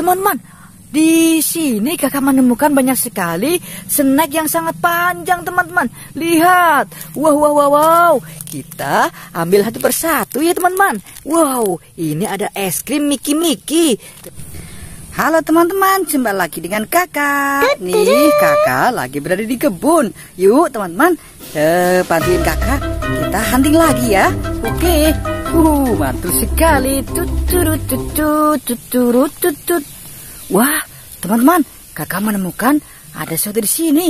Teman-teman, di sini kakak menemukan banyak sekali snack yang sangat panjang teman-teman Lihat Wow wow wow wow Kita ambil satu persatu ya teman-teman Wow ini ada es krim Mickey Mickey Halo teman-teman, jumpa lagi dengan kakak Nih kakak lagi berada di kebun Yuk teman-teman eh, Bantuin kakak, kita hunting lagi ya Oke, Uh, mantul sekali. Tuturu tutu tuturu tutut. Wah, teman-teman, kakak menemukan ada sesuatu di sini.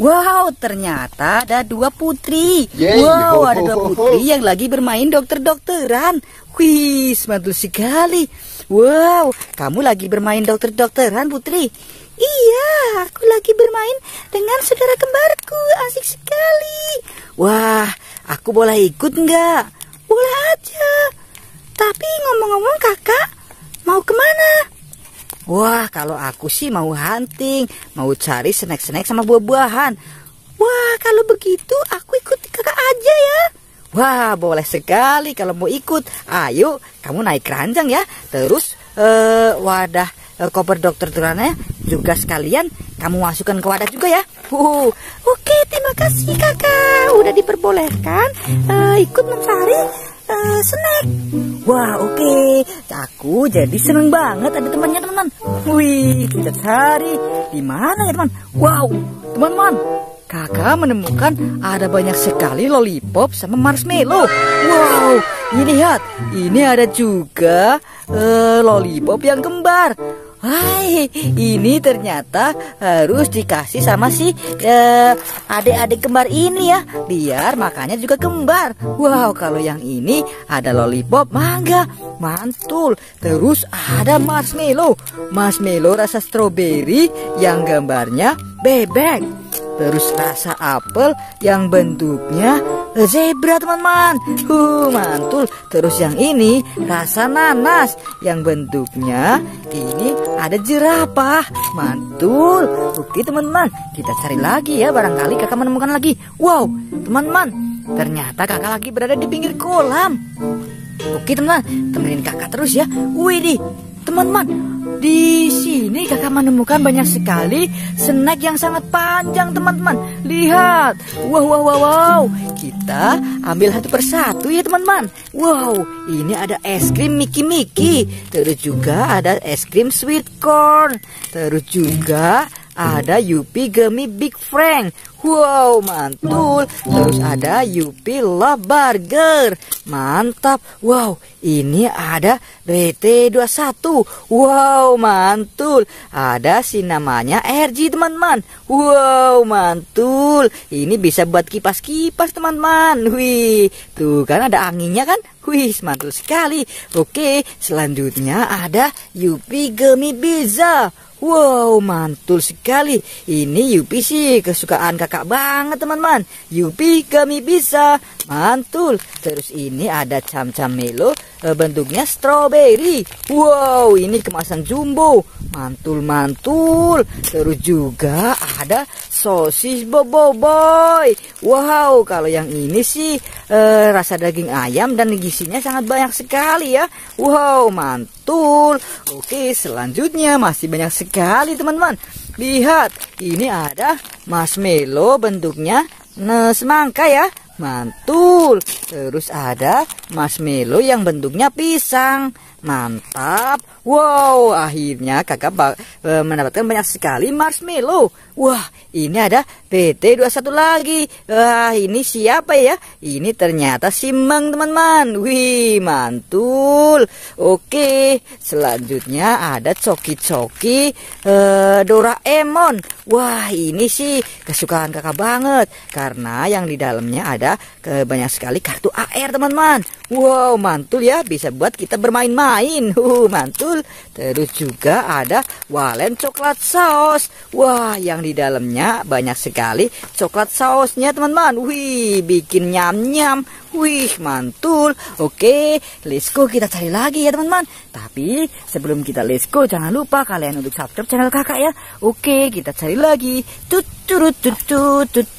Wow, ternyata ada dua putri. Yeay. Wow, ada dua putri yang lagi bermain dokter-dokteran. Wih, mantul sekali. Wow, kamu lagi bermain dokter-dokteran, Putri. Iya, aku lagi bermain dengan saudara kembarku. Asik sekali. Wah, aku boleh ikut nggak? boleh aja. Tapi ngomong-ngomong kakak, mau kemana? Wah, kalau aku sih mau hunting, mau cari snack-snack sama buah-buahan. Wah, kalau begitu aku ikut kakak aja ya. Wah, boleh sekali kalau mau ikut. Ayo, kamu naik keranjang ya. Terus uh, wadah uh, koper dokter turannya juga sekalian kamu masukkan ke wadah juga ya. Uh, oke, okay, terima kasih kakak udah diperbolehkan uh, ikut mencari uh, snack. Wah oke, okay. aku jadi seneng banget ada temannya teman. Wih, kita cari di mana ya teman? Wow, teman-teman, kakak menemukan ada banyak sekali lollipop sama marshmallow. Wow, ini lihat, ini ada juga uh, lollipop yang kembar. Hai, ini ternyata harus dikasih sama si adik eh, adik-adik kembar ini ya, biar makannya juga kembar. Wow, kalau yang ini ada lollipop mangga, mantul. Terus ada marshmallow, marshmallow rasa stroberi yang gambarnya bebek. Terus rasa apel yang bentuknya zebra teman-teman uh, mantul terus yang ini rasa nanas yang bentuknya ini ada jerapah. Mantul. Oke teman-teman, kita cari lagi ya. Barangkali kakak menemukan lagi. Wow, teman-teman, ternyata kakak lagi berada di pinggir kolam. Oke teman-teman, temenin kakak terus ya. Wih Teman-teman, di sini kakak menemukan banyak sekali snack yang sangat panjang teman-teman. Lihat, wow wow wow wow. Kita ambil satu persatu ya teman-teman. Wow, ini ada es krim Mickey Mickey. Terus juga ada es krim sweet corn. Terus juga ada Yupi Gemi Big Frank. Wow, mantul. Terus ada Yupi Love Burger. Mantap. Wow, ini ada BT21. Wow, mantul. Ada si namanya RG, teman-teman. Wow, mantul. Ini bisa buat kipas-kipas, teman-teman. Wih, tuh kan ada anginnya kan? Wih, mantul sekali. Oke, selanjutnya ada Yupi Gemi Biza. Wow, mantul sekali. Ini Yupi sih kesukaan kakak banget, teman-teman. Yupi kami bisa. Mantul. Terus ini ada cam-cam melo eh, bentuknya strawberry. Wow, ini kemasan jumbo mantul-mantul terus juga ada sosis boboiboy wow kalau yang ini sih e, rasa daging ayam dan gisinya sangat banyak sekali ya wow mantul oke selanjutnya masih banyak sekali teman-teman lihat ini ada marshmallow bentuknya nah, semangka ya mantul terus ada marshmallow yang bentuknya pisang Mantap. Wow, akhirnya kakak e, mendapatkan banyak sekali marshmallow. Wah, ini ada PT21 lagi. Wah, ini siapa ya? Ini ternyata si Mang, teman-teman. Wih, mantul. Oke, selanjutnya ada coki-coki e, Doraemon. Wah, ini sih kesukaan kakak banget. Karena yang di dalamnya ada e, banyak sekali kartu AR, teman-teman. Wow, mantul ya. Bisa buat kita bermain-main. Uh, mantul. Terus juga ada wah kalian coklat saus. Wah, yang di dalamnya banyak sekali coklat sausnya, teman-teman. Wih, bikin nyam-nyam. Wih, mantul. Oke, let's go kita cari lagi ya, teman-teman. Tapi sebelum kita let's go, jangan lupa kalian untuk subscribe channel kakak ya. Oke, kita cari lagi. Tut turut tut tut tut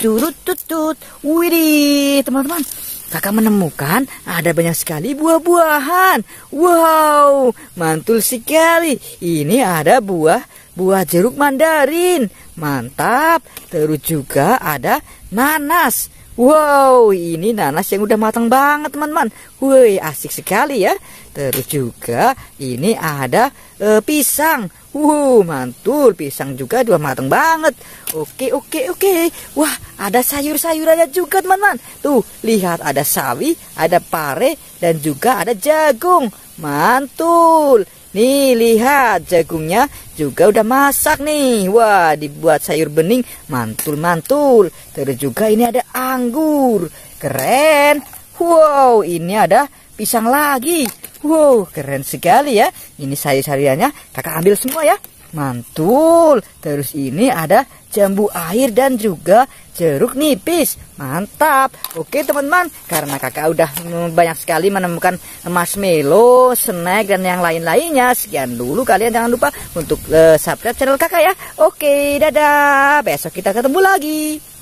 tut tut. Wih, teman-teman kakak menemukan ada banyak sekali buah-buahan. Wow, mantul sekali. Ini ada buah buah jeruk mandarin. Mantap. Terus juga ada nanas. Wow, ini nanas yang udah matang banget teman-teman. Woi, asik sekali ya. Terus juga ini ada e, pisang. Wow, mantul. Pisang juga dua matang banget. Oke, oke, oke. Wah, ada sayur-sayurannya juga teman-teman. Tuh, lihat ada sawi, ada pare, dan juga ada jagung. Mantul. Nih lihat jagungnya juga udah masak nih. Wah dibuat sayur bening mantul-mantul. Terus juga ini ada anggur. Keren. Wow ini ada pisang lagi. Wow keren sekali ya. Ini sayur-sayurannya kakak ambil semua ya. Mantul. Terus ini ada jambu air dan juga jeruk nipis. Mantap. Oke teman-teman, karena kakak udah banyak sekali menemukan marshmallow, snack dan yang lain-lainnya. Sekian dulu kalian jangan lupa untuk eh, subscribe channel kakak ya. Oke, dadah. Besok kita ketemu lagi.